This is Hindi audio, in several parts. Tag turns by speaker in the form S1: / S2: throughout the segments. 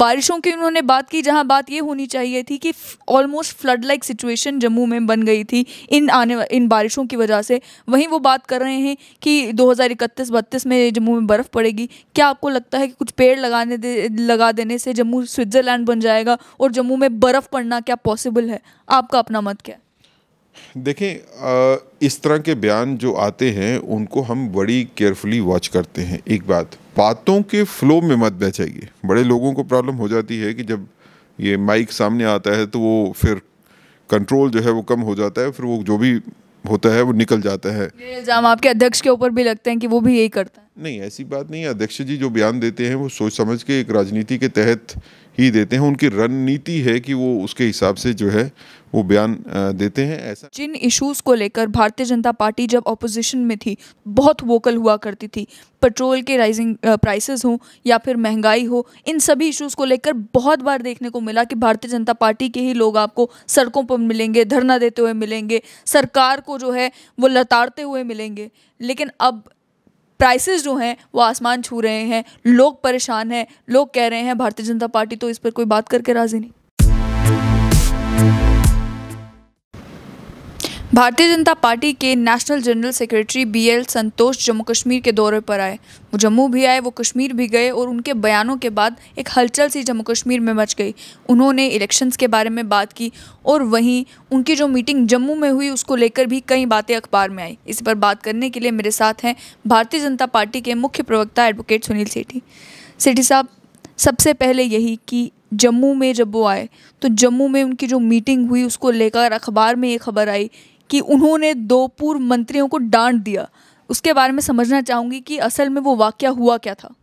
S1: बारिशों की उन्होंने बात की जहां बात ये होनी चाहिए थी कि almost flood like situation Jammu में बन गई थी इन आने इन बारिशों की वजह से वहीं वो बात कर रहे हैं कि दो हज़ार में जम्मू में बर्फ़ पड़ेगी क्या आपको लगता है कि कुछ पेड़ लगाने दे लगा देने से जम्मू स्विट्ज़रलैंड बन जाएगा और जम्मू में बर्फ़ पड़ना क्या पॉसिबल है आपका अपना मत क्या है
S2: देखें इस तरह के बयान जो आते हैं उनको हम बड़ी केयरफुली वॉच करते हैं एक बात बातों के फ्लो में मत बह जाइए बड़े लोगों को प्रॉब्लम हो जाती है कि जब ये माइक सामने आता है तो वो फिर कंट्रोल जो है वो कम हो जाता है फिर वो जो भी होता है वो निकल जाता है
S1: इल्ज़ाम आपके अध्यक्ष के ऊपर भी लगते हैं कि वो भी यही करता है
S2: नहीं ऐसी बात नहीं अध्यक्ष जी जो बयान देते हैं वो सोच समझ के एक राजनीति के तहत ही देते हैं उनकी रणनीति है कि वो उसके हिसाब से जो है वो बयान देते हैं ऐसा
S1: जिन इश्यूज को लेकर भारतीय जनता पार्टी जब अपोजिशन में थी बहुत वोकल हुआ करती थी पेट्रोल के राइजिंग प्राइसेस हो या फिर महंगाई हो इन सभी इश्यूज को लेकर बहुत बार देखने को मिला कि भारतीय जनता पार्टी के ही लोग आपको सड़कों पर मिलेंगे धरना देते हुए मिलेंगे सरकार को जो है वो लताड़ते हुए मिलेंगे लेकिन अब प्राइसेस जो हैं वो आसमान छू रहे हैं लोग परेशान हैं लोग कह रहे हैं भारतीय जनता पार्टी तो इस पर कोई बात करके राजी नहीं भारतीय जनता पार्टी के national general secretary BL Santosh Jammu Kashmir के दौरे पर आए वो जम्मू भी आए वो कश्मीर भी गए और उनके बयानों के बाद एक हलचल सी जम्मू कश्मीर में मच गई उन्होंने इलेक्शंस के बारे में बात की और वहीं उनकी जो मीटिंग जम्मू में हुई उसको लेकर भी कई बातें अखबार में आई इस पर बात करने के लिए मेरे साथ हैं भारतीय जनता पार्टी के मुख्य प्रवक्ता एडवोकेट सुनील सेठी सेठी साहब सबसे पहले यही कि जम्मू में जब वो आए तो जम्मू में उनकी जो मीटिंग हुई उसको लेकर अखबार में ये खबर आई कि उन्होंने दो पूर्व मंत्रियों को डांट दिया उसके बारे में समझना चाहूँगी कि असल में वो वाक्य हुआ क्या था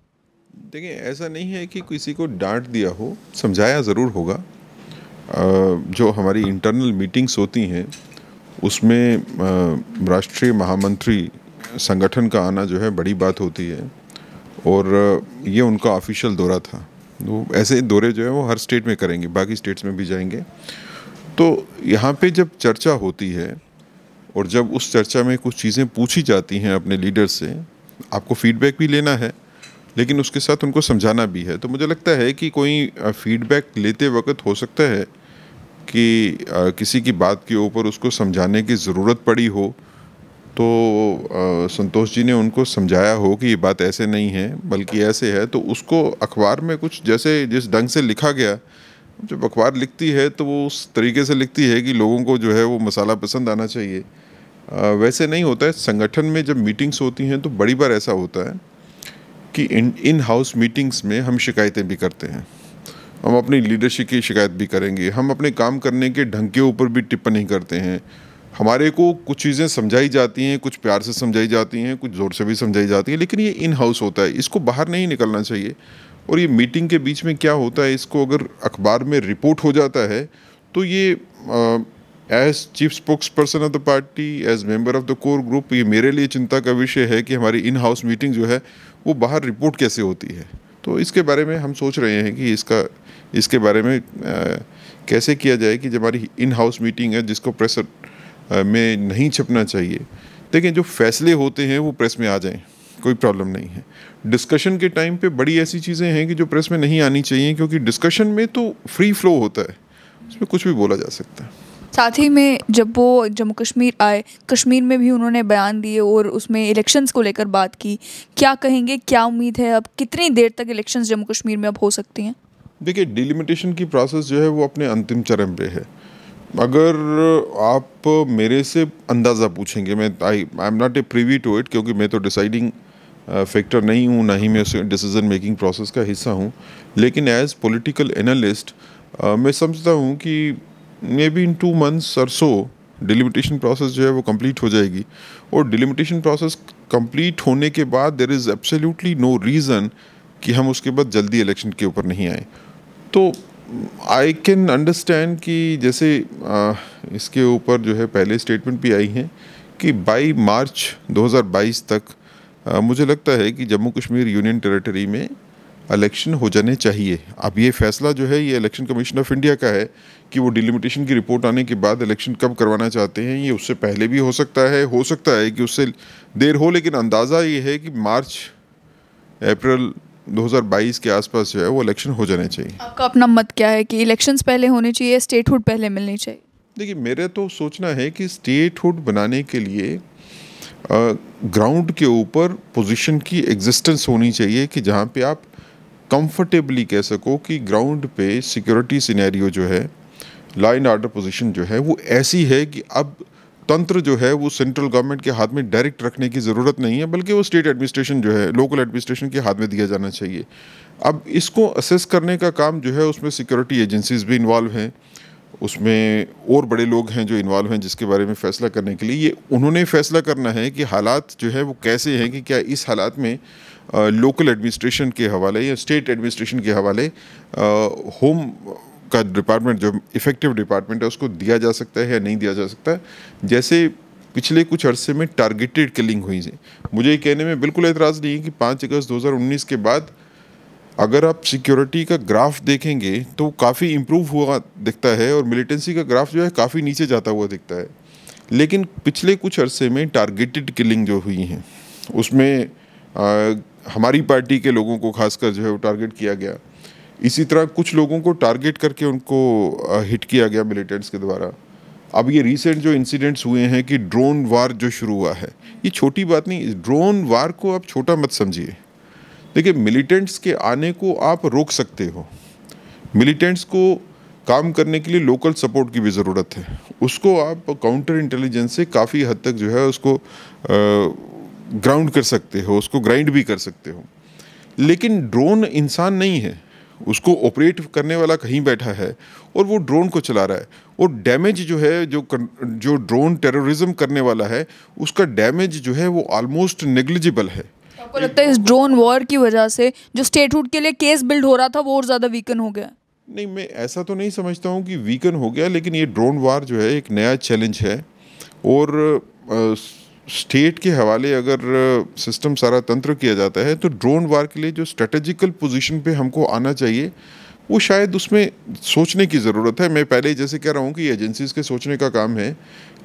S2: देखिए ऐसा नहीं है कि किसी को डांट दिया हो समझाया ज़रूर होगा जो हमारी इंटरनल मीटिंग्स होती हैं उसमें राष्ट्रीय महामंत्री संगठन का आना जो है बड़ी बात होती है और ये उनका ऑफिशियल दौरा था वो ऐसे दौरे जो है वो हर स्टेट में करेंगे बाकी स्टेट्स में भी जाएंगे तो यहाँ पे जब चर्चा होती है और जब उस चर्चा में कुछ चीज़ें पूछी जाती हैं अपने लीडर से आपको फीडबैक भी लेना है लेकिन उसके साथ उनको समझाना भी है तो मुझे लगता है कि कोई फीडबैक लेते वक्त हो सकता है कि किसी की बात के ऊपर उसको समझाने की ज़रूरत पड़ी हो तो संतोष जी ने उनको समझाया हो कि ये बात ऐसे नहीं है बल्कि ऐसे है तो उसको अखबार में कुछ जैसे जिस ढंग से लिखा गया जब अखबार लिखती है तो वो उस तरीके से लिखती है कि लोगों को जो है वो मसाला पसंद आना चाहिए वैसे नहीं होता है संगठन में जब मीटिंग्स होती हैं तो बड़ी बार ऐसा होता है कि इन इन हाउस मीटिंग्स में हम शिकायतें भी करते हैं हम अपनी लीडरशिप की शिकायत भी करेंगे हम अपने काम करने के ढंग के ऊपर भी टिप्पणी करते हैं हमारे को कुछ चीज़ें समझाई जाती हैं कुछ प्यार से समझाई जाती हैं कुछ ज़ोर से भी समझाई जाती हैं लेकिन ये इन हाउस होता है इसको बाहर नहीं निकलना चाहिए और ये मीटिंग के बीच में क्या होता है इसको अगर अखबार में रिपोर्ट हो जाता है तो ये आ, as chief spokesperson of the party as member of the core group ये मेरे लिए चिंता का विषय है कि हमारी इन हाउस मीटिंग जो है वो बाहर रिपोर्ट कैसे होती है तो इसके बारे में हम सोच रहे हैं कि इसका इसके बारे में आ, कैसे किया जाए कि जब हमारी इन हाउस मीटिंग है जिसको प्रेस में नहीं छपना चाहिए लेकिन जो फैसले होते हैं वो प्रेस में आ जाएँ कोई प्रॉब्लम नहीं है डिस्कशन के टाइम पे बड़ी ऐसी चीज़ें हैं कि जो प्रेस में नहीं आनी चाहिए क्योंकि डिस्कशन में तो फ्री फ्लो होता है उसमें कुछ भी बोला जा सकता है
S1: साथ ही में जब वो जम्मू कश्मीर आए कश्मीर में भी उन्होंने बयान दिए और उसमें इलेक्शंस को लेकर बात की क्या कहेंगे क्या उम्मीद है अब कितनी देर तक इलेक्शंस जम्मू कश्मीर में अब हो सकती हैं
S2: देखिए डिलिमिटेशन की प्रोसेस जो है वो अपने अंतिम चरण पे है अगर आप मेरे से अंदाज़ा पूछेंगे मैं I I am not a privy to it क्योंकि मैं तो डिसाइडिंग फैक्टर uh, नहीं हूँ ना ही मैं उस डिसीज़न मेकिंग प्रोसेस का हिस्सा हूँ लेकिन एज पॉलिटिकल एनालिस्ट मैं समझता हूँ कि maybe in two months और सो डिलिमिटेशन प्रोसेस जो है वो कंप्लीट हो जाएगी और डिलिमिटेशन प्रोसेस कंप्लीट होने के बाद there is absolutely no reason कि हम उसके बाद जल्दी इलेक्शन के ऊपर नहीं आए तो आई कैन अंडरस्टैंड कि जैसे आ, इसके ऊपर जो है पहले स्टेटमेंट भी आई हैं कि बाई मार्च 2022 तक आ, मुझे लगता है कि जम्मू कश्मीर यूनियन टेरिटरी में इलेक्शन हो जाने चाहिए अब ये फैसला जो है ये इलेक्शन कमीशन ऑफ इंडिया का है कि वो डिलिमिटेशन की रिपोर्ट आने के बाद इलेक्शन कब करवाना चाहते हैं ये उससे पहले भी हो सकता है हो सकता है कि उससे देर हो लेकिन अंदाज़ा ये है कि मार्च अप्रैल 2022 के आसपास जो है वो इलेक्शन हो जाने चाहिए
S1: आपका अपना मत क्या है कि इलेक्शंस पहले होने चाहिए स्टेटहुड पहले मिलनी चाहिए
S2: देखिए मेरा तो सोचना है कि स्टेटहुड बनाने के लिए ग्राउंड के ऊपर पोजीशन की एग्जिस्टेंस होनी चाहिए कि जहाँ पे आप कंफर्टेबली कह सको कि ग्राउंड पे सिक्योरिटी सिनेरियो जो है लॉ एंड ऑर्डर पोजीशन जो है वो ऐसी है कि अब तंत्र जो है वो सेंट्रल गवर्नमेंट के हाथ में डायरेक्ट रखने की ज़रूरत नहीं है बल्कि वो स्टेट एडमिनिस्ट्रेशन जो है लोकल एडमिनिस्ट्रेशन के हाथ में दिया जाना चाहिए अब इसको असेस करने का काम जो है उसमें सिक्योरिटी एजेंसीज भी इन्वॉल्व हैं उसमें और बड़े लोग हैं जो इन्वॉल्व हैं जिसके बारे में फ़ैसला करने के लिए ये उन्होंने फ़ैसला करना है कि हालात जो है वो कैसे हैं कि क्या इस हालात में लोकल एडमिनिस्ट्रेशन के हवाले या स्टेट एडमिनिस्ट्रेशन के हवाले होम का डिपार्टमेंट जो इफेक्टिव डिपार्टमेंट है उसको दिया जा सकता है या नहीं दिया जा सकता जैसे पिछले कुछ अरसे में टारगेटेड किलिंग हुई है मुझे ये कहने में बिल्कुल एतराज़ नहीं है कि पाँच अगस्त 2019 के बाद अगर आप सिक्योरिटी का ग्राफ देखेंगे तो काफ़ी इम्प्रूव हुआ दिखता है और मिलिटेंसी का ग्राफ जो है काफ़ी नीचे जाता हुआ दिखता है लेकिन पिछले कुछ अरसे में टारगेटेड किलिंग जो हुई हैं उसमें आ, हमारी पार्टी के लोगों को खासकर जो है वो टारगेट किया गया इसी तरह कुछ लोगों को टारगेट करके उनको हिट किया गया मिलिटेंट्स के द्वारा अब ये रिसेंट जो इंसिडेंट्स हुए हैं कि ड्रोन वार जो शुरू हुआ है ये छोटी बात नहीं ड्रोन वार को आप छोटा मत समझिए देखिए मिलिटेंट्स के आने को आप रोक सकते हो मिलिटेंट्स को काम करने के लिए लोकल सपोर्ट की भी ज़रूरत है उसको आप काउंटर इंटेलिजेंस से काफ़ी हद तक जो है उसको ग्राउंड कर सकते हो उसको ग्राइंड भी कर सकते हो लेकिन ड्रोन इंसान नहीं है उसको ऑपरेट करने वाला कहीं बैठा है और वो ड्रोन को चला रहा है और डैमेज जो है जो कर, जो ड्रोन टेररिज्म करने वाला है उसका डैमेज जो है वो ऑलमोस्ट नेग्लिजिबल है
S1: आपको लगता है इस ड्रोन वॉर की वजह से जो स्टेटहुड के लिए केस बिल्ड हो रहा था वो और ज़्यादा वीकन हो गया
S2: नहीं मैं ऐसा तो नहीं समझता हूँ कि वीकन हो गया लेकिन ये ड्रोन वार जो है एक नया चैलेंज है और आ, स्टेट के हवाले अगर सिस्टम सारा तंत्र किया जाता है तो ड्रोन वार के लिए जो स्ट्रेटेजिकल पोजीशन पे हमको आना चाहिए वो शायद उसमें सोचने की ज़रूरत है मैं पहले जैसे कह रहा हूँ कि एजेंसीज़ के सोचने का काम है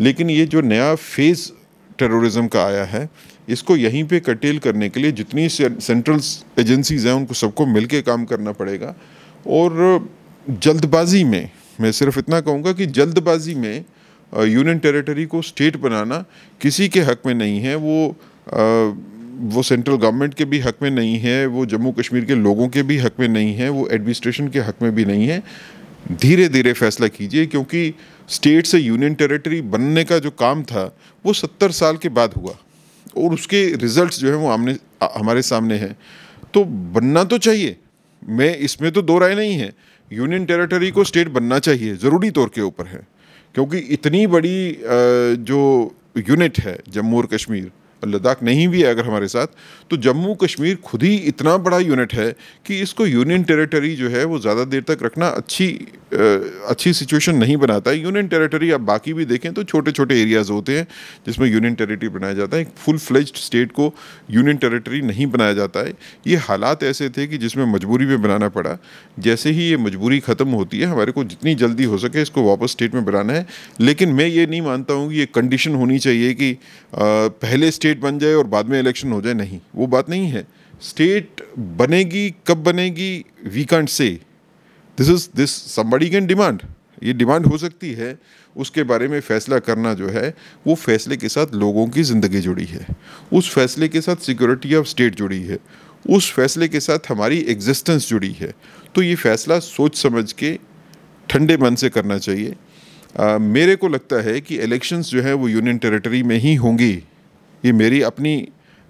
S2: लेकिन ये जो नया फेज़ टेररिज्म का आया है इसको यहीं पे कटेल करने के लिए जितनी सेंट्रल एजेंसीज हैं उनको सबको मिल काम करना पड़ेगा और जल्दबाजी में मैं सिर्फ इतना कहूँगा कि जल्दबाजी में यूनियन टेरिटरी को स्टेट बनाना किसी के हक में नहीं है वो आ, वो सेंट्रल गवर्नमेंट के भी हक में नहीं है वो जम्मू कश्मीर के लोगों के भी हक में नहीं है वो एडमिनिस्ट्रेशन के हक में भी नहीं है धीरे धीरे फैसला कीजिए क्योंकि स्टेट से यूनियन टेरिटरी बनने का जो काम था वो सत्तर साल के बाद हुआ और उसके रिजल्ट्स जो है वो आमने हमारे सामने हैं तो बनना तो चाहिए मैं इसमें तो दो राय नहीं है यूनियन टेरिटरी को स्टेट बनना चाहिए ज़रूरी तौर के ऊपर है क्योंकि इतनी बड़ी जो यूनिट है जम्मू और कश्मीर लद्दाख नहीं भी है अगर हमारे साथ तो जम्मू कश्मीर खुद ही इतना बड़ा यूनिट है कि इसको यूनियन टेरिटरी जो है वो ज़्यादा देर तक रखना अच्छी अच्छी सिचुएशन नहीं बनाता है यूनियन टेरिटरी आप बाकी भी देखें तो छोटे छोटे एरियाज़ होते हैं जिसमें यूनियन टेरिटरी बनाया जाता है एक फुल फ्लेज्ड स्टेट को यूनियन टेरिटरी नहीं बनाया जाता है ये हालात ऐसे थे कि जिसमें मजबूरी में बनाना पड़ा जैसे ही ये मजबूरी ख़त्म होती है हमारे को जितनी जल्दी हो सके इसको वापस स्टेट में बनाना है लेकिन मैं ये नहीं मानता हूँ कि ये कंडीशन होनी चाहिए कि पहले स्टेट स्टेट बन जाए और बाद में इलेक्शन हो जाए नहीं वो बात नहीं है स्टेट बनेगी कब बनेगी we can't say this is this somebody can demand ये डिमांड हो सकती है उसके बारे में फैसला करना जो है वो फैसले के साथ लोगों की ज़िंदगी जुड़ी है उस फैसले के साथ सिक्योरिटी ऑफ स्टेट जुड़ी है उस फैसले के साथ हमारी एग्जिस्टेंस जुड़ी है तो ये फैसला सोच समझ के ठंडे मन से करना चाहिए आ, मेरे को लगता है कि इलेक्शंस जो है वो यूनियन टेरिटरी में ही होंगी ये मेरी अपनी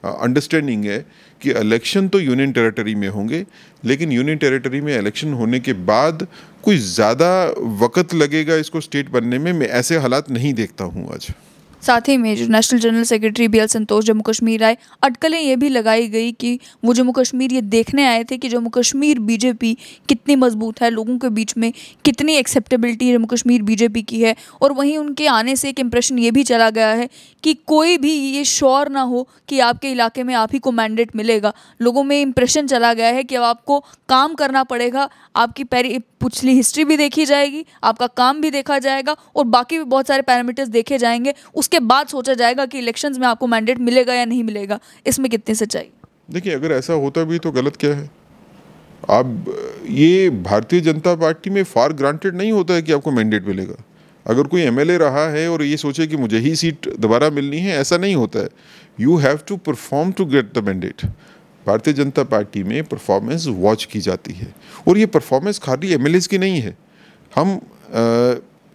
S2: अंडरस्टैंडिंग है कि इलेक्शन तो यूनियन टेरिटरी में होंगे लेकिन यूनियन टेरिटरी में इलेक्शन होने के बाद कुछ ज़्यादा वक्त लगेगा इसको स्टेट बनने में मैं ऐसे हालात नहीं देखता हूँ आज
S1: साथ ही में जो national general secretary B L Santosh Jammu Kashmir आए अटकलें ये भी लगाई गई कि वो जम्मू कश्मीर ये देखने आए थे कि जम्मू कश्मीर बीजेपी कितनी मजबूत है लोगों के बीच में कितनी एक्सेप्टेबिलिटी जम्मू कश्मीर बीजेपी की है और वहीं उनके आने से एक इम्प्रेशन ये भी चला गया है कि कोई भी ये श्योर ना हो कि आपके इलाके में आप ही को मैंडेट मिलेगा लोगों में इम्प्रेशन चला गया है कि अब आपको काम करना पड़ेगा आपकी पैरी पिछली हिस्ट्री भी देखी जाएगी आपका काम भी देखा जाएगा और बाकी भी बहुत सारे पैरामीटर्स देखे जाएंगे उस उसके बाद सोचा जाएगा कि इलेक्शन में आपको मैंडेट मिलेगा या नहीं मिलेगा इसमें कितनी सच्चाई
S2: देखिए अगर ऐसा होता भी तो गलत क्या है आप ये भारतीय जनता पार्टी में फार ग्रांटेड नहीं होता है कि आपको मैंडेट मिलेगा अगर कोई एम रहा है और ये सोचे कि मुझे ही सीट दोबारा मिलनी है ऐसा नहीं होता है you have to perform to get the mandate Bharatiya Janata party में परफॉर्मेंस वॉच की जाती है और ये परफॉर्मेंस खाली एम की नहीं है हम आ,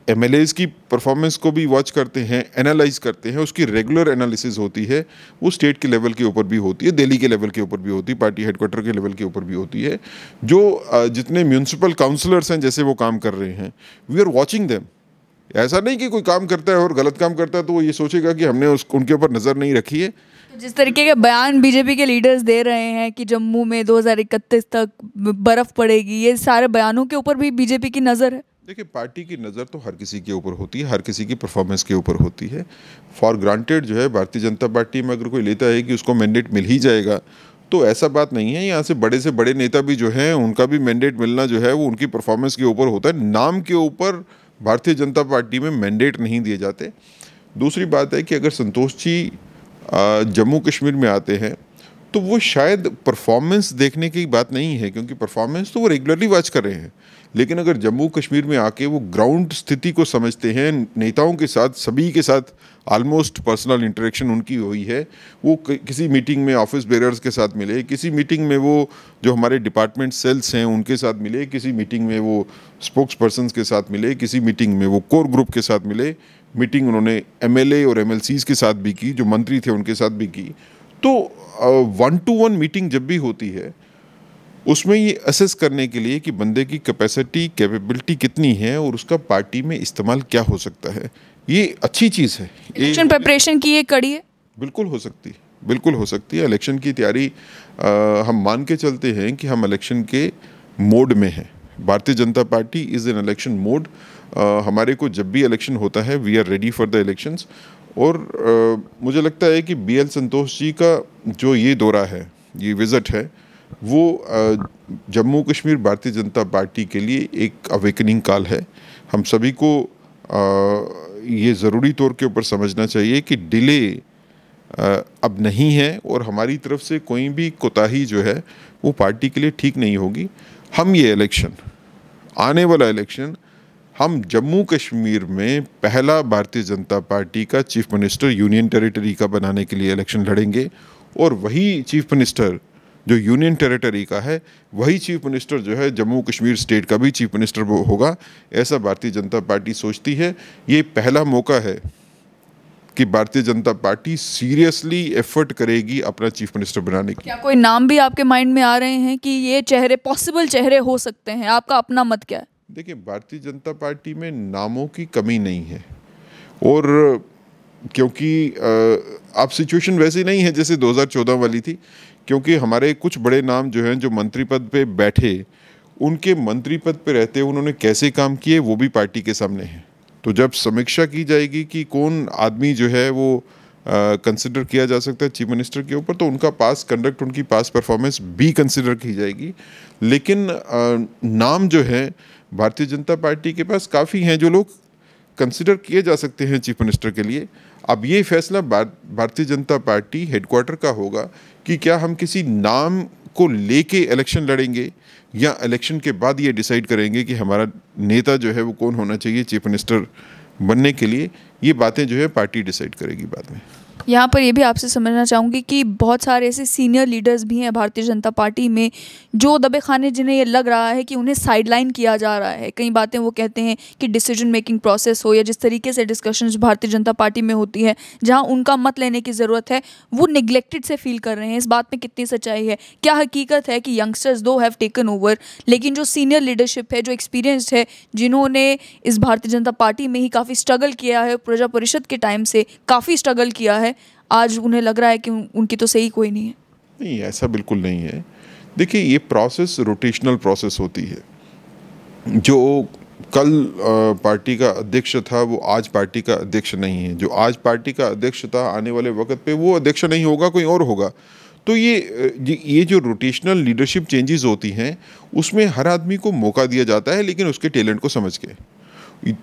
S2: एम की परफॉर्मेंस को भी वॉच करते हैं एनालाइज करते हैं उसकी रेगुलर एनालिसिस होती है वो स्टेट के लेवल के ऊपर भी होती है दिल्ली के लेवल के ऊपर भी होती है पार्टी हेडक्वार्टर के लेवल के ऊपर भी होती है जो जितने म्यूनसिपल काउंसलर्स हैं जैसे वो काम कर रहे हैं वी आर वॉचिंग दैम ऐसा नहीं कि कोई काम करता है और गलत काम करता है तो वो ये सोचेगा कि हमने उस उनके ऊपर नज़र नहीं रखी है
S1: तो जिस तरीके के बयान बीजेपी के लीडर्स दे रहे हैं कि जम्मू में दो तक बर्फ़ पड़ेगी ये सारे बयानों के ऊपर भी बीजेपी की नज़र है
S2: देखिए पार्टी की नज़र तो हर किसी के ऊपर होती है हर किसी की परफॉर्मेंस के ऊपर होती है फॉर ग्रांटेड जो है भारतीय जनता पार्टी में अगर कोई लेता है कि उसको मैंडेट मिल ही जाएगा तो ऐसा बात नहीं है यहाँ से बड़े से बड़े नेता भी जो हैं उनका भी मैंडेट मिलना जो है वो उनकी परफॉर्मेंस के ऊपर होता है नाम के ऊपर भारतीय जनता पार्टी में मैंडेट नहीं दिए जाते दूसरी बात है कि अगर संतोष जी जम्मू कश्मीर में आते हैं तो वो शायद परफॉर्मेंस देखने की बात नहीं है क्योंकि परफॉर्मेंस तो वो रेगुलरली वॉच कर रहे हैं लेकिन अगर जम्मू कश्मीर में आके वो ग्राउंड स्थिति को समझते हैं नेताओं के साथ सभी के साथ ऑलमोस्ट पर्सनल इंटरेक्शन उनकी हुई है वो किसी मीटिंग में ऑफिस बेरर्स के साथ मिले किसी मीटिंग में वो जो हमारे डिपार्टमेंट सेल्स हैं उनके साथ मिले किसी मीटिंग में वो स्पोक्स पर्सन के साथ मिले किसी मीटिंग में वो कोर ग्रुप के साथ मिले मीटिंग उन्होंने एम और एम के साथ भी की जो मंत्री थे उनके साथ भी की तो वन टू वन मीटिंग जब भी होती है उसमें ये असेस करने के लिए कि बंदे की कैपेसिटी कैपेबिलिटी कितनी है और उसका पार्टी में इस्तेमाल क्या हो सकता है ये अच्छी चीज़ है इलेक्शन प्रिपरेशन
S1: की ये कड़ी है
S2: बिल्कुल हो सकती है बिल्कुल हो सकती है इलेक्शन की तैयारी हम मान के चलते हैं कि हम इलेक्शन के मोड में हैं Bharatiya Janata party is in election mode हमारे को जब भी इलेक्शन होता है we are ready for the elections और आ, मुझे लगता है कि बी एल संतोष जी का जो ये दौरा है ये विज़िट है वो जम्मू कश्मीर भारतीय जनता पार्टी के लिए एक अवेकनिंग काल है हम सभी को आ, ये ज़रूरी तौर के ऊपर समझना चाहिए कि डिले अब नहीं है और हमारी तरफ से कोई भी कोताही जो है वो पार्टी के लिए ठीक नहीं होगी हम ये इलेक्शन आने वाला इलेक्शन हम जम्मू कश्मीर में पहला भारतीय जनता पार्टी का चीफ मिनिस्टर यूनियन टेरिटरी का बनाने के लिए इलेक्शन लड़ेंगे और वही चीफ मिनिस्टर जो यूनियन टेरिटरी का है वही चीफ मिनिस्टर जो है जम्मू कश्मीर स्टेट का भी चीफ मिनिस्टर वो होगा ऐसा भारतीय जनता पार्टी सोचती है ये पहला मौका है कि भारतीय जनता पार्टी सीरियसली एफर्ट करेगी अपना चीफ मिनिस्टर बनाने की
S1: क्या कोई नाम भी आपके माइंड में आ रहे हैं कि ये चेहरे पॉसिबल चेहरे हो सकते हैं आपका अपना मत क्या है
S2: देखिए भारतीय जनता पार्टी में नामों की कमी नहीं है और क्योंकि आप सिचुएशन वैसी नहीं है जैसे 2014 वाली थी क्योंकि हमारे कुछ बड़े नाम जो हैं जो मंत्री पद पे बैठे उनके मंत्री पद पे रहते उन्होंने कैसे काम किए वो भी पार्टी के सामने हैं तो जब समीक्षा की जाएगी कि कौन आदमी जो है वो कंसिडर किया जा सकता है चीफ मिनिस्टर के ऊपर तो उनका पास कंडक्ट उनकी पास परफॉर्मेंस भी कंसिडर की जाएगी लेकिन आ, नाम जो है भारतीय जनता पार्टी के पास काफ़ी हैं जो लोग कंसिडर किए जा सकते हैं चीफ मिनिस्टर के लिए अब ये फैसला भारतीय जनता पार्टी हेडक्वार्टर का होगा कि क्या हम किसी नाम को लेके इलेक्शन लड़ेंगे या इलेक्शन के बाद ये डिसाइड करेंगे कि हमारा नेता जो है वो कौन होना चाहिए चीफ मिनिस्टर बनने के लिए ये बातें जो है पार्टी डिसाइड करेगी बाद में
S1: यहाँ पर ये भी आपसे समझना चाहूँगी कि बहुत सारे ऐसे सीनियर लीडर्स भी हैं भारतीय जनता पार्टी में जो दबे खाने जिन्हें ये लग रहा है कि उन्हें साइडलाइन किया जा रहा है कई बातें वो कहते हैं कि डिसीजन मेकिंग प्रोसेस हो या जिस तरीके से डिस्कशन भारतीय जनता पार्टी में होती है जहाँ उनका मत लेने की ज़रूरत है वो निगलेक्टेड से फील कर रहे हैं इस बात में कितनी सच्चाई है क्या हकीकत है कि यंगस्टर्स दो हैव टेकन ओवर लेकिन जो सीनियर लीडरशिप है जो एक्सपीरियंस है जिन्होंने इस भारतीय जनता पार्टी में ही काफ़ी स्ट्रगल किया है प्रजा परिषद के टाइम से काफ़ी स्ट्रगल किया है आज उन्हें लग रहा है कि उनकी तो सही कोई नहीं है
S2: नहीं ऐसा बिल्कुल नहीं है देखिए ये प्रोसेस रोटेशनल प्रोसेस होती है जो कल पार्टी का अध्यक्ष था वो आज पार्टी का अध्यक्ष नहीं है जो आज पार्टी का अध्यक्ष था आने वाले वक्त पे वो अध्यक्ष नहीं होगा कोई और होगा तो ये ये जो रोटेशनल लीडरशिप चेंजेस होती हैं उसमें हर आदमी को मौका दिया जाता है लेकिन उसके टैलेंट को समझ के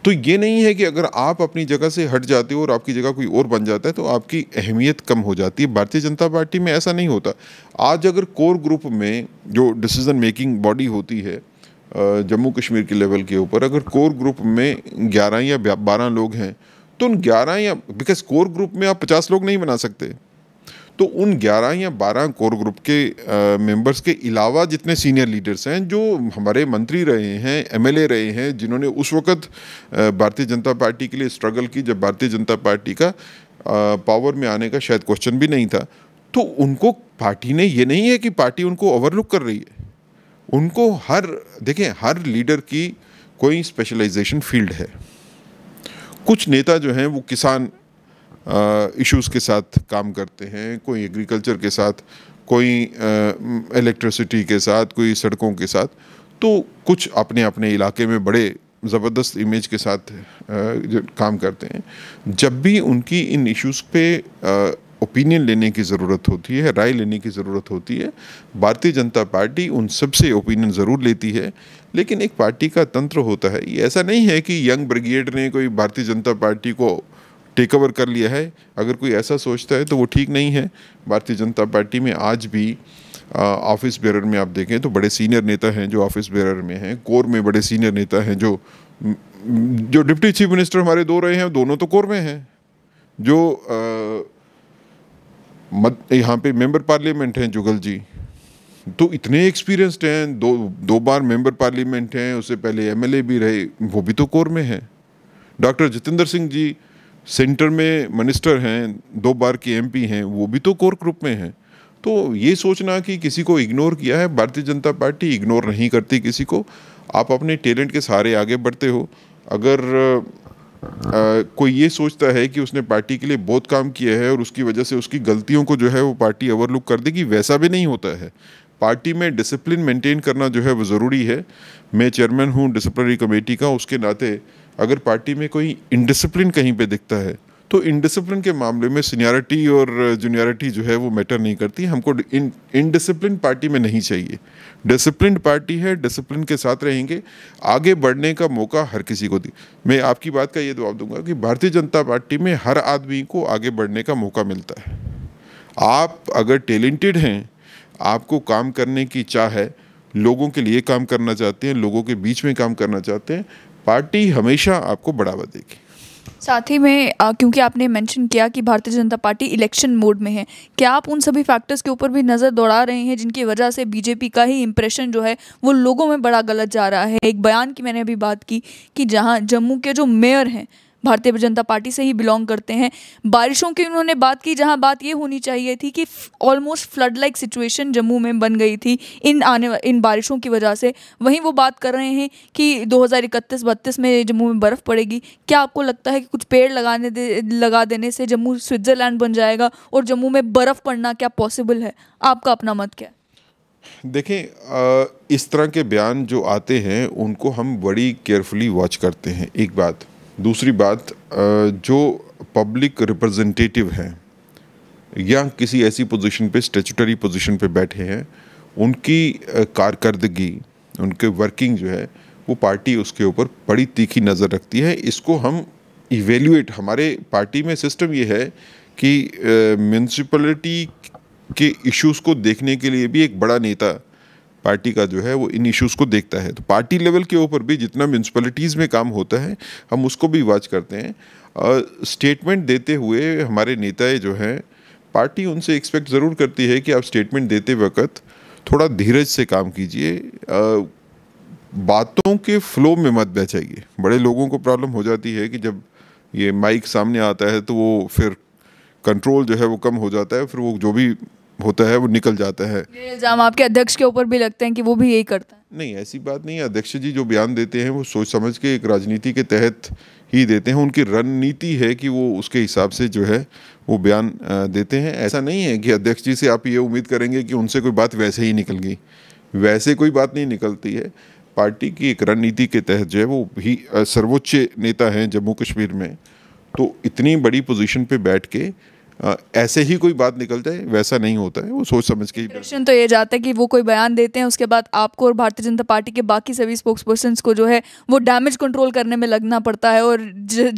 S2: तो ये नहीं है कि अगर आप अपनी जगह से हट जाते हो और आपकी जगह कोई और बन जाता है तो आपकी अहमियत कम हो जाती है भारतीय जनता पार्टी में ऐसा नहीं होता आज अगर कोर ग्रुप में जो डिसीज़न मेकिंग बॉडी होती है जम्मू कश्मीर के लेवल के ऊपर अगर कोर ग्रुप में ग्यारह या बारह लोग हैं तो उन ग्यारह या बिकॉज कोर ग्रुप में आप पचास लोग नहीं बना सकते तो उन 11 या 12 कोर ग्रुप के मेंबर्स के अलावा जितने सीनियर लीडर्स हैं जो हमारे मंत्री रहे हैं एमएलए रहे हैं जिन्होंने उस वक्त भारतीय जनता पार्टी के लिए स्ट्रगल की जब भारतीय जनता पार्टी का पावर में आने का शायद क्वेश्चन भी नहीं था तो उनको पार्टी ने ये नहीं है कि पार्टी उनको ओवरलुक कर रही है उनको हर देखें हर लीडर की कोई स्पेशलाइजेशन फील्ड है कुछ नेता जो हैं वो किसान इश्यूज के साथ काम करते हैं कोई एग्रीकल्चर के साथ कोई इलेक्ट्रिसिटी के साथ कोई सड़कों के साथ तो कुछ अपने अपने इलाके में बड़े ज़बरदस्त इमेज के साथ काम करते हैं जब भी उनकी इन इश्यूज़ पे ओपिनियन लेने की ज़रूरत होती है राय लेने की ज़रूरत होती है भारतीय जनता पार्टी उन सबसे ओपिनियन ज़रूर लेती है लेकिन एक पार्टी का तंत्र होता है ये ऐसा नहीं है कि यंग ब्रिगेड ने कोई भारतीय जनता पार्टी को टेक ओवर कर लिया है अगर कोई ऐसा सोचता है तो वो ठीक नहीं है भारतीय जनता पार्टी में आज भी ऑफिस बेरर में आप देखें तो बड़े सीनियर नेता हैं जो ऑफिस बेरर में हैं कोर में बड़े सीनियर नेता हैं जो जो डिप्टी चीफ मिनिस्टर हमारे दो रहे हैं दोनों तो कोर में हैं जो यहाँ पे मेंबर पार्लियामेंट हैं जुगल जी तो इतने एक्सपीरियंस्ड हैं दो दो बार मेंबर पार्लियामेंट हैं उससे पहले एमएलए भी रहे वो भी तो कोर में हैं डॉक्टर जितेंद्र सिंह जी सेंटर में मिनिस्टर हैं दो बार के एमपी हैं वो भी तो कोर ग्रुप में हैं तो ये सोचना कि किसी को इग्नोर किया है भारतीय जनता पार्टी इग्नोर नहीं करती किसी को आप अपने टैलेंट के सहारे आगे बढ़ते हो अगर आ, कोई ये सोचता है कि उसने पार्टी के लिए बहुत काम किया है और उसकी वजह से उसकी गलतियों को जो है वो पार्टी ओवरलुक कर देगी वैसा भी नहीं होता है पार्टी में डिसिप्लिन मेंटेन करना जो है वो ज़रूरी है मैं चेयरमैन हूँ डिसिप्लिनरी कमेटी का उसके नाते अगर पार्टी में कोई इनडिसिप्लिन कहीं पे दिखता है तो इनडिसिप्लिन के मामले में सीनियरिटी और जूनियरिटी जो है वो मैटर नहीं करती हमको इन इनडिसिप्लिन पार्टी में नहीं चाहिए डिसिप्लिन पार्टी है डिसिप्लिन के साथ रहेंगे आगे बढ़ने का मौका हर किसी को दी मैं आपकी बात का ये जवाब दूंगा कि भारतीय जनता पार्टी में हर आदमी को आगे बढ़ने का मौका मिलता है आप अगर टैलेंटेड हैं आपको काम करने की चाह है लोगों के लिए काम करना चाहते हैं लोगों के बीच में काम करना चाहते हैं पार्टी हमेशा आपको बढ़ावा देगी
S1: साथ ही में क्योंकि आपने मेंशन किया कि भारतीय जनता पार्टी इलेक्शन मोड में है क्या आप उन सभी फैक्टर्स के ऊपर भी नज़र दौड़ा रहे हैं जिनकी वजह से बीजेपी का ही इम्प्रेशन जो है वो लोगों में बड़ा गलत जा रहा है एक बयान की मैंने अभी बात की कि जहाँ जम्मू के जो मेयर हैं भारतीय जनता पार्टी से ही बिलोंग करते हैं बारिशों की उन्होंने बात की जहां बात ये होनी चाहिए थी कि almost flood like situation Jammu में बन गई थी इन आने इन बारिशों की वजह से वहीं वो बात कर रहे हैं कि दो बत्तीस में जम्मू में बर्फ़ पड़ेगी क्या आपको लगता है कि कुछ पेड़ लगाने दे लगा देने से जम्मू स्विट्ज़रलैंड बन जाएगा और जम्मू में बर्फ़ पड़ना क्या पॉसिबल है आपका अपना मत क्या
S2: देखें इस तरह के बयान जो आते हैं उनको हम बड़ी केयरफुली वॉच करते हैं एक बात दूसरी बात जो पब्लिक रिप्रेजेंटेटिव हैं या किसी ऐसी पोजीशन पे स्टेचुटरी पोजीशन पे बैठे हैं उनकी कारकर्दगी उनके वर्किंग जो है वो पार्टी उसके ऊपर बड़ी तीखी नज़र रखती है इसको हम इवेल्यूएट हमारे पार्टी में सिस्टम ये है कि म्यूनसिपलिटी के इश्यूज़ को देखने के लिए भी एक बड़ा नेता पार्टी का जो है वो इन इश्यूज़ को देखता है तो पार्टी लेवल के ऊपर भी जितना म्यूनसिपलिटीज़ में काम होता है हम उसको भी वॉच करते हैं और स्टेटमेंट देते हुए हमारे नेताएँ जो हैं पार्टी उनसे एक्सपेक्ट ज़रूर करती है कि आप स्टेटमेंट देते वक्त थोड़ा धीरज से काम कीजिए बातों के फ्लो में मत बह जाइए बड़े लोगों को प्रॉब्लम हो जाती है कि जब ये माइक सामने आता है तो वो फिर कंट्रोल जो है वो कम हो जाता है फिर वो जो भी होता है वो निकल जाता है
S1: इल्ज़ाम आपके अध्यक्ष के ऊपर भी लगते हैं कि वो भी यही करता
S2: है नहीं ऐसी बात नहीं अध्यक्ष जी जो बयान देते हैं वो सोच समझ के एक राजनीति के तहत ही देते हैं उनकी रणनीति है कि वो उसके हिसाब से जो है वो बयान देते हैं ऐसा नहीं है कि अध्यक्ष जी से आप ये उम्मीद करेंगे कि उनसे कोई बात वैसे ही निकल गई वैसे कोई बात नहीं निकलती है पार्टी की एक रणनीति के तहत जो है वो भी सर्वोच्च नेता हैं जम्मू कश्मीर में तो इतनी बड़ी पोजीशन पे बैठ के हाँ, ऐसे ही कोई बात निकल जाए वैसा नहीं होता है वो सोच समझ के
S1: क्वेश्चन तो ये जाता है कि वो कोई बयान देते हैं उसके बाद आपको और भारतीय जनता पार्टी के बाकी सभी स्पोक्स पर्सन को जो है वो डैमेज कंट्रोल करने में लगना पड़ता है और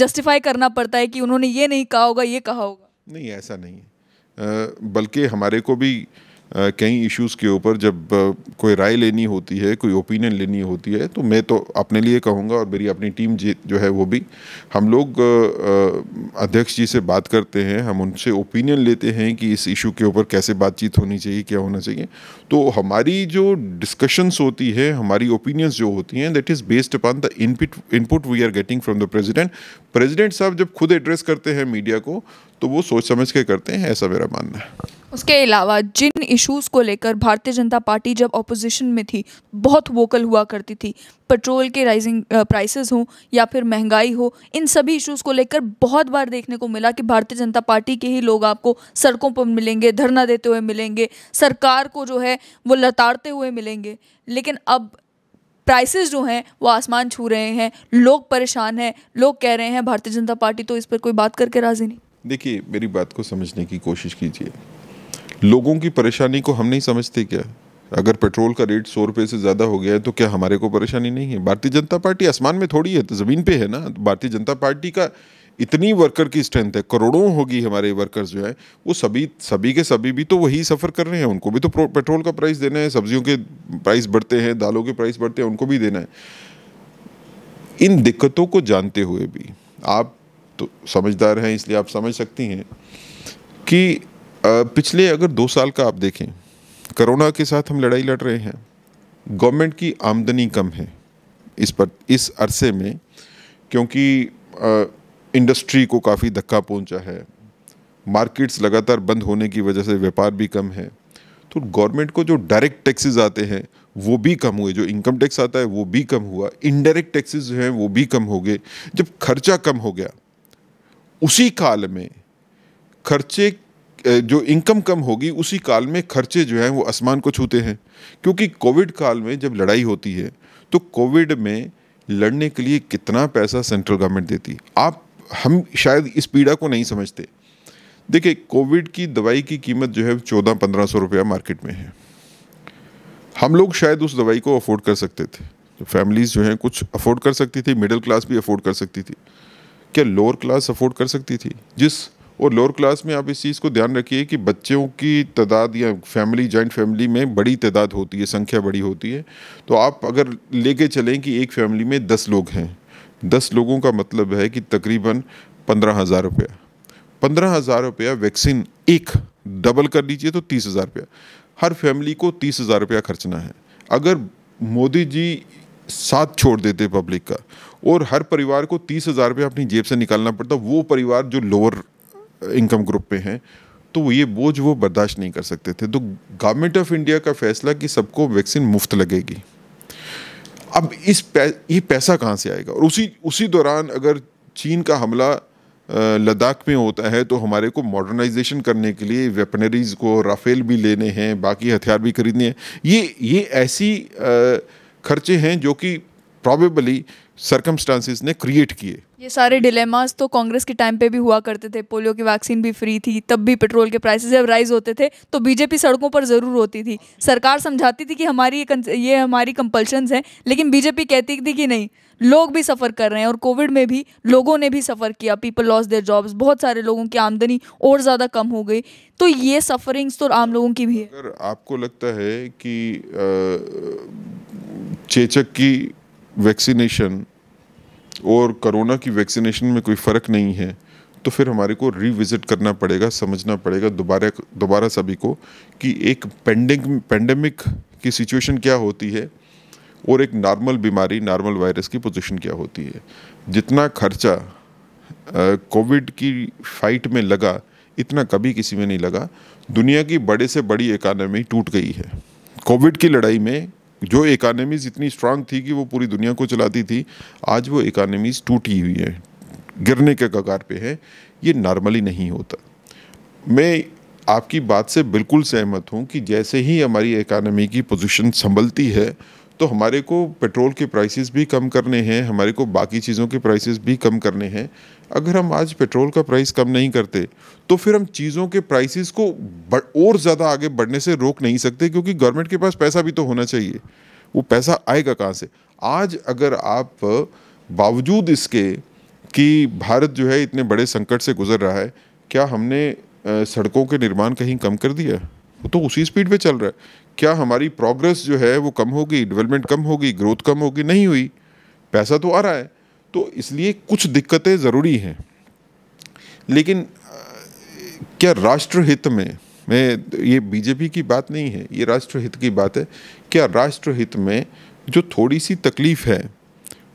S1: जस्टिफाई करना पड़ता है कि उन्होंने ये नहीं कहा होगा ये कहा होगा
S2: नहीं ऐसा नहीं है बल्कि हमारे को भी कई इश्यूज़ के ऊपर जब कोई राय लेनी होती है कोई ओपिनियन लेनी होती है तो मैं तो अपने लिए कहूँगा और मेरी अपनी टीम जो है वो भी हम लोग अध्यक्ष जी से बात करते हैं हम उनसे ओपिनियन लेते हैं कि इस इशू के ऊपर कैसे बातचीत होनी चाहिए क्या होना चाहिए तो हमारी जो डिस्कशंस होती है हमारी ओपिनियंस जो होती हैं that is based upon the input input we are getting from the president president साहब जब खुद एड्रेस करते हैं मीडिया को तो वो सोच समझ के करते हैं ऐसा मेरा मानना है
S1: उसके अलावा जिन इश्यूज़ को लेकर भारतीय जनता पार्टी जब अपोजिशन में थी बहुत वोकल हुआ करती थी पेट्रोल के राइजिंग प्राइसेस हो या फिर महंगाई हो इन सभी इश्यूज़ को लेकर बहुत बार देखने को मिला कि भारतीय जनता पार्टी के ही लोग आपको सड़कों पर मिलेंगे धरना देते हुए मिलेंगे सरकार को जो है वो लताड़ते हुए मिलेंगे लेकिन अब प्राइसेस जो हैं वो आसमान छू रहे हैं लोग परेशान हैं लोग कह रहे हैं भारतीय जनता पार्टी तो इस पर कोई बात करके राजी नहीं
S2: देखिए मेरी बात को समझने की कोशिश कीजिए लोगों की परेशानी को हम नहीं समझते क्या अगर पेट्रोल का रेट सौ रुपये से ज़्यादा हो गया है तो क्या हमारे को परेशानी नहीं है भारतीय जनता पार्टी आसमान में थोड़ी है तो ज़मीन पे है ना भारतीय जनता पार्टी का इतनी वर्कर की स्ट्रेंथ है करोड़ों होगी हमारे वर्कर्स जो हैं वो सभी सभी के सभी भी तो वही सफ़र कर रहे हैं उनको भी तो पेट्रोल का प्राइस देना है सब्जियों के प्राइस बढ़ते हैं दालों के प्राइस बढ़ते हैं उनको भी देना है इन दिक्कतों को जानते हुए भी आप तो समझदार हैं इसलिए आप समझ सकती हैं कि पिछले अगर दो साल का आप देखें करोना के साथ हम लड़ाई लड़ रहे हैं गवर्नमेंट की आमदनी कम है इस पर इस अरसे में क्योंकि आ, इंडस्ट्री को काफ़ी धक्का पहुंचा है मार्केट्स लगातार बंद होने की वजह से व्यापार भी कम है तो गवर्नमेंट को जो डायरेक्ट टैक्सेस आते हैं वो भी कम हुए जो इनकम टैक्स आता है वो भी कम हुआ इनडायरेक्ट टैक्सेस जो हैं वो भी कम हो गए जब खर्चा कम हो गया उसी काल में खर्चे जो इनकम कम होगी उसी काल में खर्चे जो हैं वो आसमान को छूते हैं क्योंकि कोविड काल में जब लड़ाई होती है तो कोविड में लड़ने के लिए कितना पैसा सेंट्रल गवर्नमेंट देती आप हम शायद इस पीड़ा को नहीं समझते देखिए कोविड की दवाई की कीमत जो है चौदह पंद्रह सौ रुपया मार्केट में है हम लोग शायद उस दवाई को अफोर्ड कर सकते थे फैमिलीज जो हैं कुछ अफोर्ड कर सकती थी मिडिल क्लास भी अफोर्ड कर सकती थी क्या लोअर क्लास अफोर्ड कर सकती थी जिस और लोअर क्लास में आप इस चीज़ को ध्यान रखिए कि बच्चों की तादाद या फैमिली जॉइंट फैमिली में बड़ी तादाद होती है संख्या बड़ी होती है तो आप अगर लेके चलें कि एक फैमिली में दस लोग हैं दस लोगों का मतलब है कि तकरीबन पंद्रह हज़ार रुपया पंद्रह हज़ार रुपया वैक्सीन एक डबल कर लीजिए तो तीस हज़ार रुपया हर फैमिली को तीस हज़ार रुपया खर्चना है अगर मोदी जी साथ छोड़ देते पब्लिक का और हर परिवार को तीस हज़ार रुपया अपनी जेब से निकालना पड़ता वो परिवार जो लोअर इनकम ग्रुप पे हैं तो ये बोझ वो बर्दाश्त नहीं कर सकते थे तो गवर्नमेंट ऑफ इंडिया का फैसला कि सबको वैक्सीन मुफ्त लगेगी अब इस पै, ये पैसा कहाँ से आएगा और उसी उसी दौरान अगर चीन का हमला लद्दाख में होता है तो हमारे को मॉडर्नाइजेशन करने के लिए वेपनरीज़ को राफेल भी लेने हैं बाकी हथियार भी खरीदने हैं ये ये ऐसी खर्चे हैं जो कि प्रॉबेबली सर्कमस्टांसिस ने क्रिएट किए
S1: ये सारे डिलेमास तो कांग्रेस के टाइम पे भी हुआ करते थे पोलियो की वैक्सीन भी फ्री थी तब भी पेट्रोल के प्राइसेस जब राइज होते थे तो बीजेपी सड़कों पर ज़रूर होती थी सरकार समझाती थी कि हमारी ये ये हमारी कंपल्शन हैं लेकिन बीजेपी कहती थी कि नहीं लोग भी सफ़र कर रहे हैं और कोविड में भी लोगों ने भी सफ़र किया पीपल लॉस देयर जॉब्स बहुत सारे लोगों की आमदनी और ज़्यादा कम हो गई तो ये सफरिंग्स तो आम लोगों की भी है
S2: अगर आपको लगता है कि चेचक की वैक्सीनेशन और कोरोना की वैक्सीनेशन में कोई फ़र्क नहीं है तो फिर हमारे को रिविज़िट करना पड़ेगा समझना पड़ेगा दोबारा दोबारा सभी को कि एक पेंडिंग पेंडेमिक की सिचुएशन क्या होती है और एक नॉर्मल बीमारी नॉर्मल वायरस की पोजीशन क्या होती है जितना खर्चा कोविड की फाइट में लगा इतना कभी किसी में नहीं लगा दुनिया की बड़े से बड़ी इकानमी टूट गई है कोविड की लड़ाई में जो इकानमीज़ इतनी स्ट्रांग थी कि वो पूरी दुनिया को चलाती थी आज वो इकानमीज़ टूटी हुई है गिरने के कगार पे है ये नॉर्मली नहीं होता मैं आपकी बात से बिल्कुल सहमत हूँ कि जैसे ही हमारी इकानमी की पोजीशन संभलती है तो हमारे को पेट्रोल के प्राइसेस भी कम करने हैं हमारे को बाकी चीज़ों के प्राइसेस भी कम करने हैं अगर हम आज पेट्रोल का प्राइस कम नहीं करते तो फिर हम चीज़ों के प्राइसेस को और ज़्यादा आगे बढ़ने से रोक नहीं सकते क्योंकि गवर्नमेंट के पास पैसा भी तो होना चाहिए वो पैसा आएगा कहाँ से आज अगर आप बावजूद इसके कि भारत जो है इतने बड़े संकट से गुजर रहा है क्या हमने सड़कों के निर्माण कहीं कम कर दिया वो तो उसी स्पीड पे चल रहा है क्या हमारी प्रोग्रेस जो है वो कम होगी डेवलपमेंट कम होगी ग्रोथ कम होगी नहीं हुई पैसा तो आ रहा है तो इसलिए कुछ दिक्कतें ज़रूरी हैं लेकिन क्या राष्ट्र हित में मैं ये बीजेपी की बात नहीं है ये राष्ट्रहित की बात है क्या राष्ट्रहित में जो थोड़ी सी तकलीफ़ है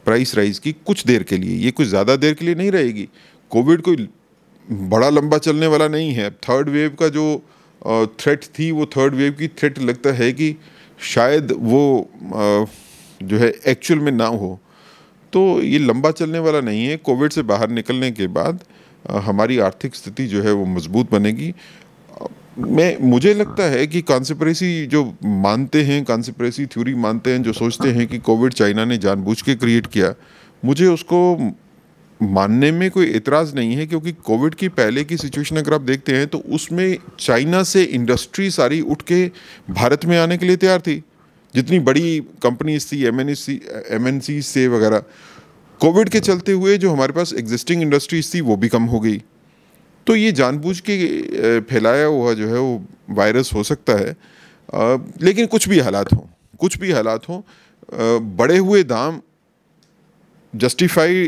S2: प्राइस राइज की कुछ देर के लिए ये कुछ ज़्यादा देर के लिए नहीं रहेगी कोविड कोई बड़ा लंबा चलने वाला नहीं है थर्ड वेव का जो थ्रेट थी वो थर्ड वेव की थ्रेट लगता है कि शायद वो जो है एक्चुअल में ना हो तो ये लंबा चलने वाला नहीं है कोविड से बाहर निकलने के बाद हमारी आर्थिक स्थिति जो है वो मजबूत बनेगी मैं मुझे लगता है कि कॉन्सप्रेसी जो मानते हैं कॉन्सप्रेसी थ्योरी मानते हैं जो सोचते हैं कि कोविड चाइना ने जानबूझ के क्रिएट किया मुझे उसको मानने में कोई इतराज़ नहीं है क्योंकि कोविड की पहले की सिचुएशन अगर आप देखते हैं तो उसमें चाइना से इंडस्ट्री सारी उठ के भारत में आने के लिए तैयार थी जितनी बड़ी कंपनीज थी M N C M N से वगैरह कोविड के चलते हुए जो हमारे पास एग्जिस्टिंग इंडस्ट्रीज थी वो भी कम हो गई तो ये जानबूझ के फैलाया हुआ जो है वो वायरस हो सकता है लेकिन कुछ भी हालात हों कुछ भी हालात हों बड़े हुए दाम जस्टिफाई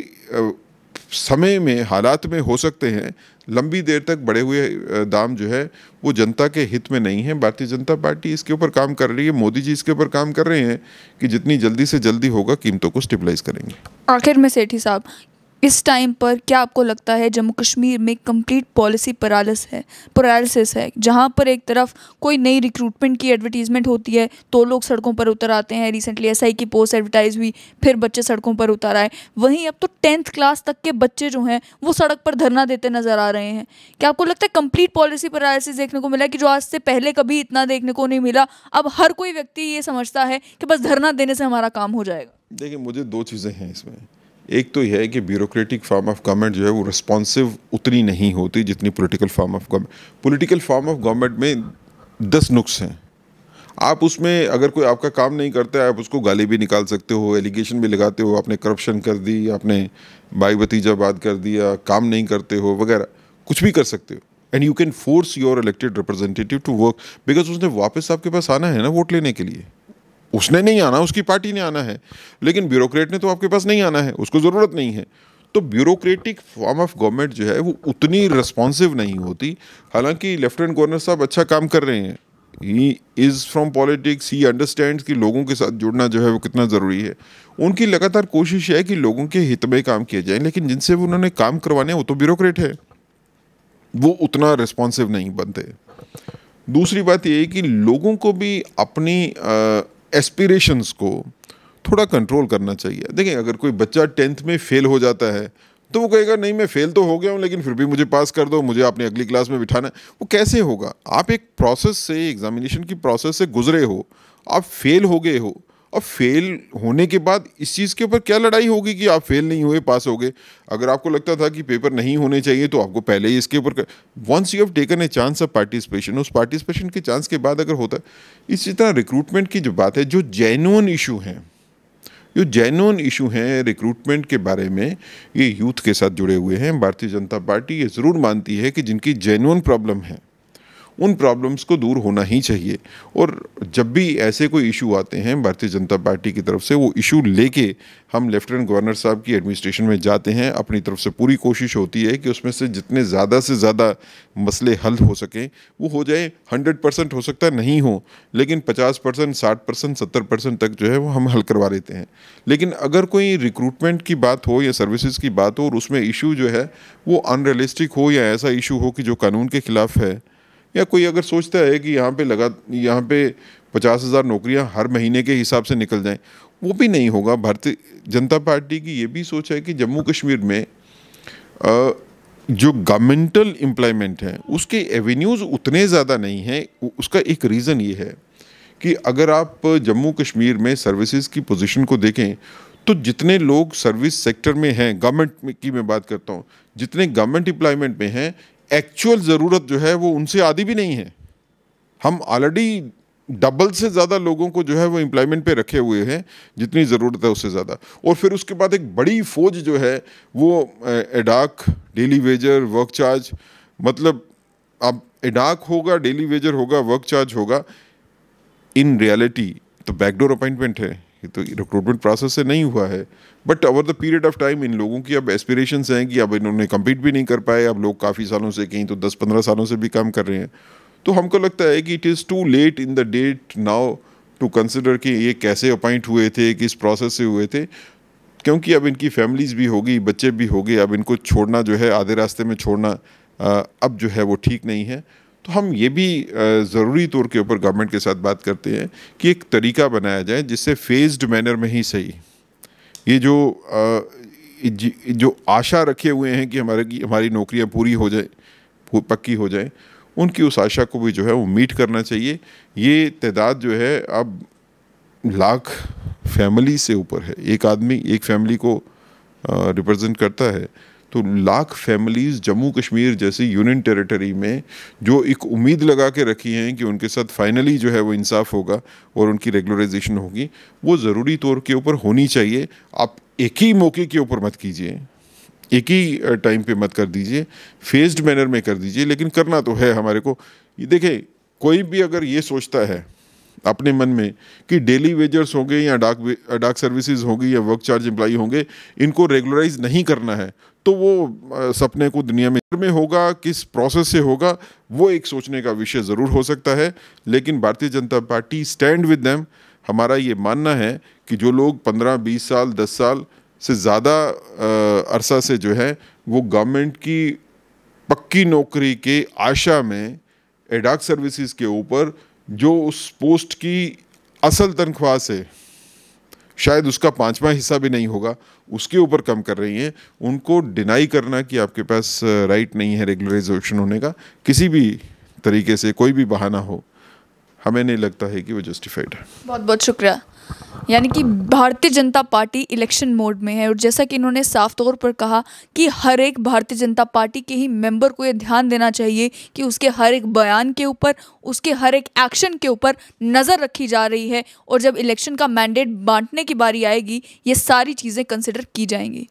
S2: समय में हालात में हो सकते हैं लंबी देर तक बढ़े हुए दाम जो है वो जनता के हित में नहीं है भारतीय जनता पार्टी इसके ऊपर काम कर रही है मोदी जी इसके ऊपर काम कर रहे हैं कि जितनी जल्दी से जल्दी होगा कीमतों को स्टेबलाइज करेंगे
S1: आखिर में सेठी साहब इस टाइम पर क्या आपको लगता है जम्मू कश्मीर में कंप्लीट पॉलिसी पैरालिस है पैरालिसिस है जहाँ पर एक तरफ कोई नई रिक्रूटमेंट की एडवर्टीज़मेंट होती है तो लोग सड़कों पर उतर आते हैं रिसेंटली एस की पोस्ट एडवर्टाइज हुई फिर बच्चे सड़कों पर उतर आए वहीं अब तो टेंथ क्लास तक के बच्चे जो हैं वो सड़क पर धरना देते नज़र आ रहे हैं क्या आपको लगता है कम्प्लीट पॉलिसी पैरालिसिस देखने को मिला कि जो आज से पहले कभी इतना देखने को नहीं मिला अब हर कोई व्यक्ति ये समझता है कि बस धरना देने से हमारा काम हो जाएगा
S2: देखिए मुझे दो चीज़ें हैं इसमें एक तो यह है कि ब्यूरोक्रेटिक फॉर्म ऑफ गवर्नमेंट जो है वो रिस्पॉन्सिव उतनी नहीं होती जितनी political form of government political form of government में दस नुक्स हैं आप उसमें अगर कोई आपका काम नहीं करता है आप उसको गाली भी निकाल सकते हो एलिगेशन भी लगाते हो आपने करप्शन कर दी आपने भाई भतीजा बात कर दिया काम नहीं करते हो वगैरह कुछ भी कर सकते हो and you can force your elected representative to work because उसने वापस आपके पास आना है ना वोट लेने के लिए उसने नहीं आना उसकी पार्टी ने आना है लेकिन ब्यूरोक्रेट ने तो आपके पास नहीं आना है उसको ज़रूरत नहीं है तो ब्यूरोक्रेटिक फॉर्म ऑफ गवर्नमेंट जो है वो उतनी रिस्पॉन्सिव नहीं होती हालांकि लेफ्टिनेंट गवर्नर साहब अच्छा काम कर रहे हैं he is from politics he understand कि लोगों के साथ जुड़ना जो है वो कितना ज़रूरी है उनकी लगातार कोशिश है कि लोगों के हित में काम किए जाए लेकिन जिनसे वो उन्होंने काम करवाने वो तो ब्यूरोक्रेट है वो उतना रिस्पॉन्सिव नहीं बनते दूसरी बात ये है कि लोगों को भी अपनी आ, एस्पिरेशंस को थोड़ा कंट्रोल करना चाहिए देखें अगर कोई बच्चा टेंथ में फेल हो जाता है तो वो कहेगा नहीं मैं फेल तो हो गया हूँ लेकिन फिर भी मुझे पास कर दो मुझे आपने अगली क्लास में बिठाना है वो कैसे होगा आप एक प्रोसेस से एग्जामिनेशन की प्रोसेस से गुजरे हो आप फेल हो गए हो अब फेल होने के बाद इस चीज़ के ऊपर क्या लड़ाई होगी कि आप फेल नहीं हुए पास हो गए अगर आपको लगता था कि पेपर नहीं होने चाहिए तो आपको पहले ही इसके ऊपर once you have taken a chance of participation उस पार्टिसिपेशन के चांस के बाद अगर होता है इसी तरह रिक्रूटमेंट की जो बात है जो जेनुअन इशू हैं जो जेनुअन इशू हैं रिक्रूटमेंट के बारे में ये यूथ के साथ जुड़े हुए हैं भारतीय जनता पार्टी ये ज़रूर मानती है कि जिनकी जेनुअन प्रॉब्लम है उन प्रॉब्लम्स को दूर होना ही चाहिए और जब भी ऐसे कोई इशू आते हैं भारतीय जनता पार्टी की तरफ से वो इशू लेके हम लेफ्टिनेंट गवर्नर साहब की एडमिनिस्ट्रेशन में जाते हैं अपनी तरफ से पूरी कोशिश होती है कि उसमें से जितने ज़्यादा से ज़्यादा मसले हल हो सकें वो हो जाए हंड्रेड परसेंट हो सकता नहीं हो लेकिन पचास परसेंट साठ परसेंट सत्तर परसेंट तक जो है वो हम हल करवा लेते हैं लेकिन अगर कोई रिक्रूटमेंट की बात हो या सर्विसेज की बात हो और उसमें इशू जो है वो अनरियलिस्टिक हो या ऐसा इशू हो कि जो कानून के ख़िलाफ़ है या कोई अगर सोचता है कि यहाँ पे लगा यहाँ पे पचास हज़ार नौकरियाँ हर महीने के हिसाब से निकल जाएं वो भी नहीं होगा भारतीय जनता पार्टी की ये भी सोच है कि जम्मू कश्मीर में आ, जो गवर्नमेंटल एम्प्लॉयमेंट है उसके एवेन्यूज़ उतने ज़्यादा नहीं हैं उसका एक रीज़न ये है कि अगर आप जम्मू कश्मीर में सर्विसेज की पोजीशन को देखें तो जितने लोग सर्विस सेक्टर में हैं गवर्नमेंट की मैं बात करता हूँ जितने गवर्नमेंट एम्प्लॉयमेंट में हैं एक्चुअल ज़रूरत जो है वो उनसे आधी भी नहीं है हम ऑलरेडी डबल से ज़्यादा लोगों को जो है वो एम्प्लॉयमेंट पे रखे हुए हैं जितनी ज़रूरत है उससे ज़्यादा और फिर उसके बाद एक बड़ी फ़ौज जो है वो ad hoc daily wager work charge मतलब अब एडाक होगा डेली वेजर होगा वर्क चार्ज होगा इन रियलिटी तो बैकडोर अपॉइंटमेंट है तो रिक्रूटमेंट प्रोसेस से नहीं हुआ है but over the period of time इन लोगों की अब एस्पिरेशन हैं कि अब इन्होंने कम्पीट भी नहीं कर पाए अब लोग काफ़ी सालों से कहीं तो दस पंद्रह सालों से भी काम कर रहे हैं तो हमको लगता है कि it is too late in the date now to consider कि ये कैसे अपॉइंट हुए थे किस प्रोसेस से हुए थे क्योंकि अब इनकी फैमिलीज़ भी होगी बच्चे भी हो गए अब इनको छोड़ना जो है आधे रास्ते में छोड़ना अब जो है वो ठीक नहीं है तो हम ये भी ज़रूरी तौर के ऊपर गवर्नमेंट के साथ बात करते हैं कि एक तरीका बनाया जाए जिससे फेज्ड मैनर में ही सही ये जो जो आशा रखे हुए हैं कि हमारे की हमारी नौकरियां पूरी हो जाए पक्की हो जाए उनकी उस आशा को भी जो है वो मीट करना चाहिए ये तादाद जो है अब लाख फैमिली से ऊपर है एक आदमी एक फैमिली को रिप्रेजेंट करता है तो लाख फैमिलीज़ जम्मू कश्मीर जैसी यूनियन टेरिटरी में जो एक उम्मीद लगा के रखी हैं कि उनके साथ फाइनली जो है वो इंसाफ होगा और उनकी रेगुलराइजेशन होगी वो ज़रूरी तौर के ऊपर होनी चाहिए आप एक ही मौके के ऊपर मत कीजिए एक ही टाइम पे मत कर दीजिए फेज्ड मैनर में कर दीजिए लेकिन करना तो है हमारे को ये देखें कोई भी अगर ये सोचता है अपने मन में कि डेली वेजर्स होंगे या डाक डाक सर्विसेज होगी या वर्क चार्ज एम्प्लाई होंगे इनको रेगुलराइज नहीं करना है तो वो सपने को दुनिया में में होगा किस प्रोसेस से होगा वो एक सोचने का विषय ज़रूर हो सकता है लेकिन भारतीय Janata party stand with them हमारा ये मानना है कि जो लोग पंद्रह बीस साल दस साल से ज़्यादा अरसा से जो है वो गवर्नमेंट की पक्की नौकरी के आशा में एडाक सर्विसेज के ऊपर जो उस पोस्ट की असल तनख्वाह से शायद उसका पाँचवा हिस्सा भी नहीं होगा उसके ऊपर कम कर रही हैं उनको डिनाई करना कि आपके पास राइट uh, नहीं है रेगुलराइजेशन होने का किसी भी तरीके से कोई भी बहाना हो हमें नहीं लगता है कि वो जस्टिफाइड है
S1: बहुत बहुत शुक्रिया यानी कि भारतीय जनता पार्टी इलेक्शन मोड में है और जैसा कि इन्होंने साफ तौर पर कहा कि हर एक भारतीय जनता पार्टी के ही मेंबर को ये ध्यान देना चाहिए कि उसके हर एक बयान के ऊपर उसके हर एक एक्शन के ऊपर नज़र रखी जा रही है और जब इलेक्शन का मैंडेट बांटने की बारी आएगी ये सारी चीज़ें कंसिडर की जाएंगी